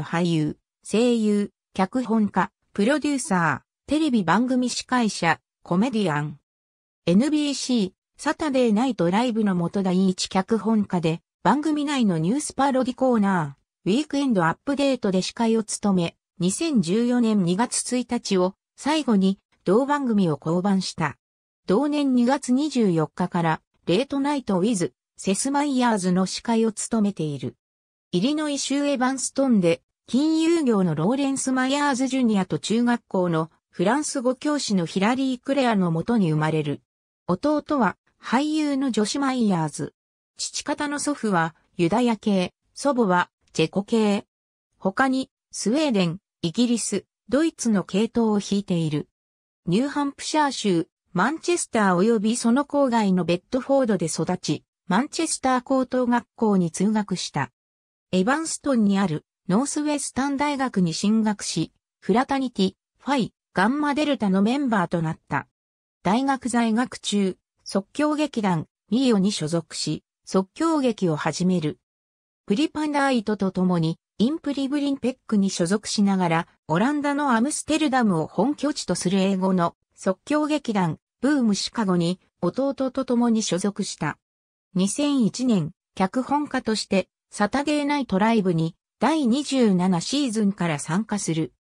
俳優、声優、脚本家、プロデューサー、テレビ番組司会者、コメディアン。NBC、サタデーナイトライブの元第一脚本家で、番組内のニュースパロディコーナー、ウィークエンドアップデートで司会を務め、2014年2月1日を最後に同番組を降板した。同年2月24日から、レートナイトウィズ、セスマイヤーズの司会を務めている。イリノイ州エヴァンストンで、金融業のローレンス・マイヤーズ・ジュニアと中学校のフランス語教師のヒラリー・クレアのもとに生まれる。弟は俳優の女子マイヤーズ。父方の祖父はユダヤ系、祖母はチェコ系。他にスウェーデン、イギリス、ドイツの系統を引いている。ニューハンプシャー州、マンチェスター及びその郊外のベッドフォードで育ち、マンチェスター高等学校に通学した。エヴァンストンにあるノースウェスタン大学に進学し、フラタニティ、ファイ、ガンマデルタのメンバーとなった。大学在学中、即興劇団、ミーオに所属し、即興劇を始める。プリパンダーイトと共に、インプリブリンペックに所属しながら、オランダのアムステルダムを本拠地とする英語の即興劇団、ブームシカゴに弟と共に所属した。2001年、脚本家としてサタデーナイトライブに第27シーズンから参加する。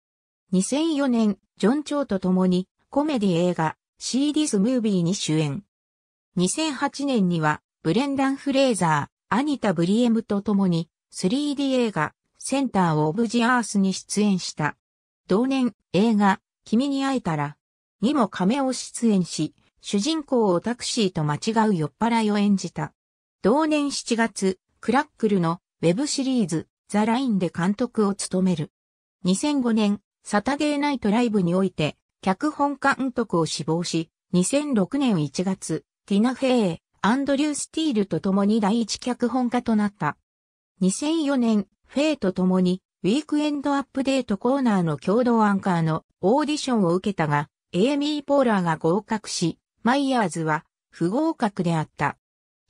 2004年、ジョン・チョウと共にコメディ映画シーディス・ムービーに主演。2008年にはブレンダン・フレーザー、アニタ・ブリエムと共に 3D 映画センター・オブ・ジ・アースに出演した。同年、映画君に会えたらにも亀を出演し、主人公をタクシーと間違う酔っ払いを演じた。同年7月、クラックルのウェブシリーズ、ザ・ラインで監督を務める。2005年、サタデーナイトライブにおいて、脚本監督を志望し、2006年1月、ティナ・フェイ、アンドリュー・スティールと共に第一脚本家となった。2004年、フェイと共に、ウィークエンドアップデートコーナーの共同アンカーのオーディションを受けたが、エイミー・ポーラーが合格し、マイヤーズは不合格であった。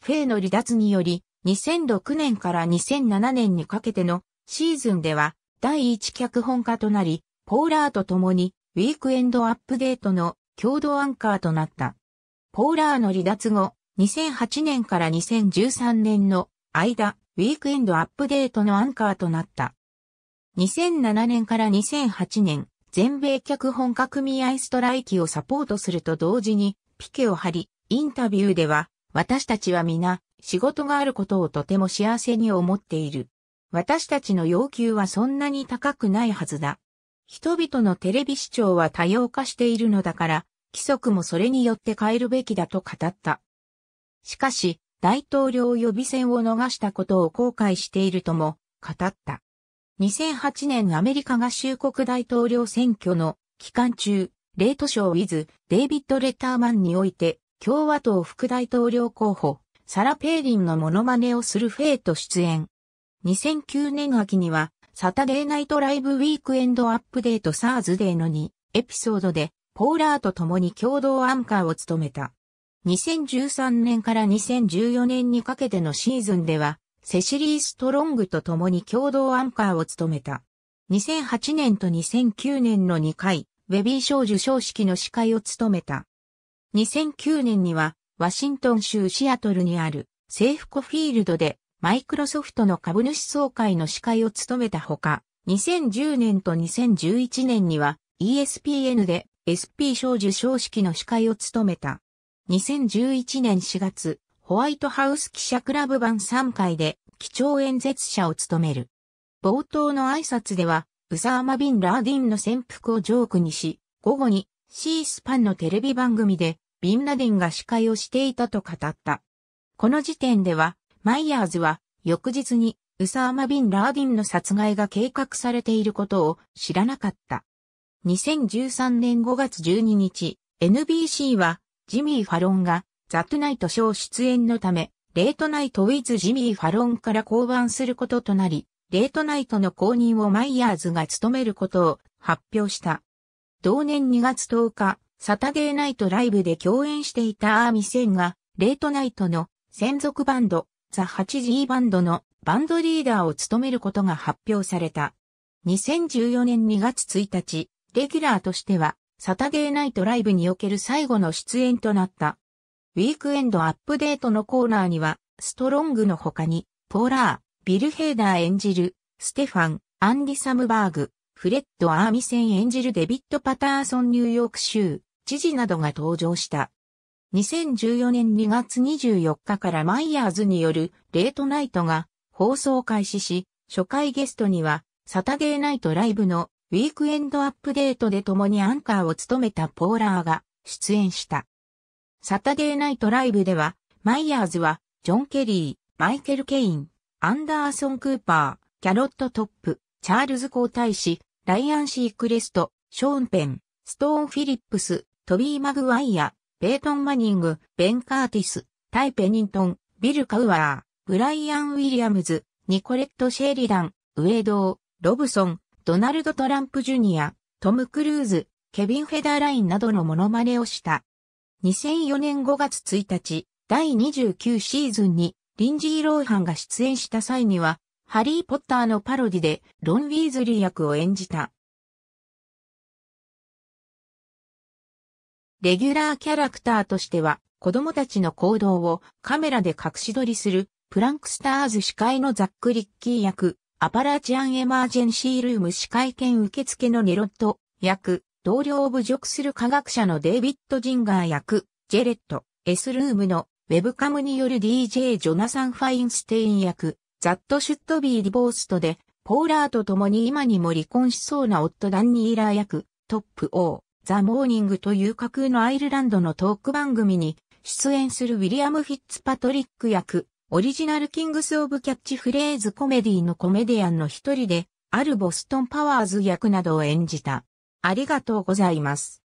フェイの離脱により、2006年から2007年にかけてのシーズンでは第一脚本家となり、ポーラーと共にウィークエンドアップデートの共同アンカーとなった。ポーラーの離脱後、2008年から2013年の間、ウィークエンドアップデートのアンカーとなった。2007年から2008年、全米脚本家組合ストライキをサポートすると同時に、ピケを張り、インタビューでは、私たちは皆、仕事があることをとても幸せに思っている。私たちの要求はそんなに高くないはずだ。人々のテレビ視聴は多様化しているのだから、規則もそれによって変えるべきだと語った。しかし、大統領予備選を逃したことを後悔しているとも語った。2008年アメリカ合衆国大統領選挙の期間中、レートショーウィズ・デイビッド・レターマンにおいて共和党副大統領候補、サラ・ペーリンのモノマネをするフェイト出演。2009年秋には、サタデーナイトライブウィークエンドアップデートサーズデーの2エピソードで、ポーラーと共に共同アンカーを務めた。2013年から2014年にかけてのシーズンでは、セシリー・ストロングと共に共同アンカーを務めた。2008年と2009年の2回、ウェビー賞受賞式の司会を務めた。2009年には、ワシントン州シアトルにあるセーフコフィールドでマイクロソフトの株主総会の司会を務めたほか、2010年と2011年には ESPN で SP 賞受賞式の司会を務めた。2011年4月、ホワイトハウス記者クラブ版3回で基調演説者を務める。冒頭の挨拶では、ウサーマ・ビン・ラーディンの潜伏をジョークにし、午後に C スパンのテレビ番組でビンラディンが司会をしていたと語った。この時点では、マイヤーズは翌日にウサーマ・ビン・ラーディンの殺害が計画されていることを知らなかった。2013年5月12日、NBC はジミー・ファロンがザ・トゥナイト・ショー出演のため、レートナイト・ウィズ・ジミー・ファロンから降板することとなり、レートナイトの公認をマイヤーズが務めることを発表した。同年2月10日、サタデーナイトライブで共演していたアーミセンが、レートナイトの専属バンド、ザ・ 8G バンドのバンドリーダーを務めることが発表された。2014年2月1日、レギュラーとしては、サタデーナイトライブにおける最後の出演となった。ウィークエンドアップデートのコーナーには、ストロングの他に、ポーラー、ビルヘーダー演じる、ステファン、アンディ・サムバーグ、フレッド・アーミセン演じるデビッド・パターソン・ニューヨーク州、知事などが登場した。2014年2月24日からマイヤーズによるレートナイトが放送開始し、初回ゲストにはサタデーナイトライブのウィークエンドアップデートで共にアンカーを務めたポーラーが出演した。サタデーナイトライブでは、マイヤーズは、ジョン・ケリー、マイケル・ケイン、アンダーソン・クーパー、キャロット・トップ、チャールズ皇太子、ライアン・シークレスト、ショーン・ペン、ストーン・フィリップス、トビー・マグワイア、ペイトン・マニング、ベン・カーティス、タイ・ペニントン、ビル・カウアー、ブライアン・ウィリアムズ、ニコレット・シェリダン、ウェイドー、ロブソン、ドナルド・トランプ・ジュニア、トム・クルーズ、ケビン・フェダーラインなどのモノマネをした。2004年5月1日、第29シーズンに、リンジー・ローハンが出演した際には、ハリー・ポッターのパロディでロン・ウィーズリー役を演じた。レギュラーキャラクターとしては、子供たちの行動をカメラで隠し撮りする、プランクスターズ司会のザック・リッキー役、アパラチアン・エマージェンシー・ルーム司会兼受付のネロット役、同僚を侮辱する科学者のデイビッド・ジンガー役、ジェレット、エスルームのウェブカムによる DJ ジョナサン・ファインステイン役、ザットシュットビー・ディボーストで、ポーラーと共に今にも離婚しそうな夫ダンニーラー役、トップ O、ザ・モーニングという架空のアイルランドのトーク番組に出演するウィリアム・フィッツパトリック役、オリジナルキングス・オブ・キャッチフレーズコメディのコメディアンの一人で、あるボストン・パワーズ役などを演じた。ありがとうございます。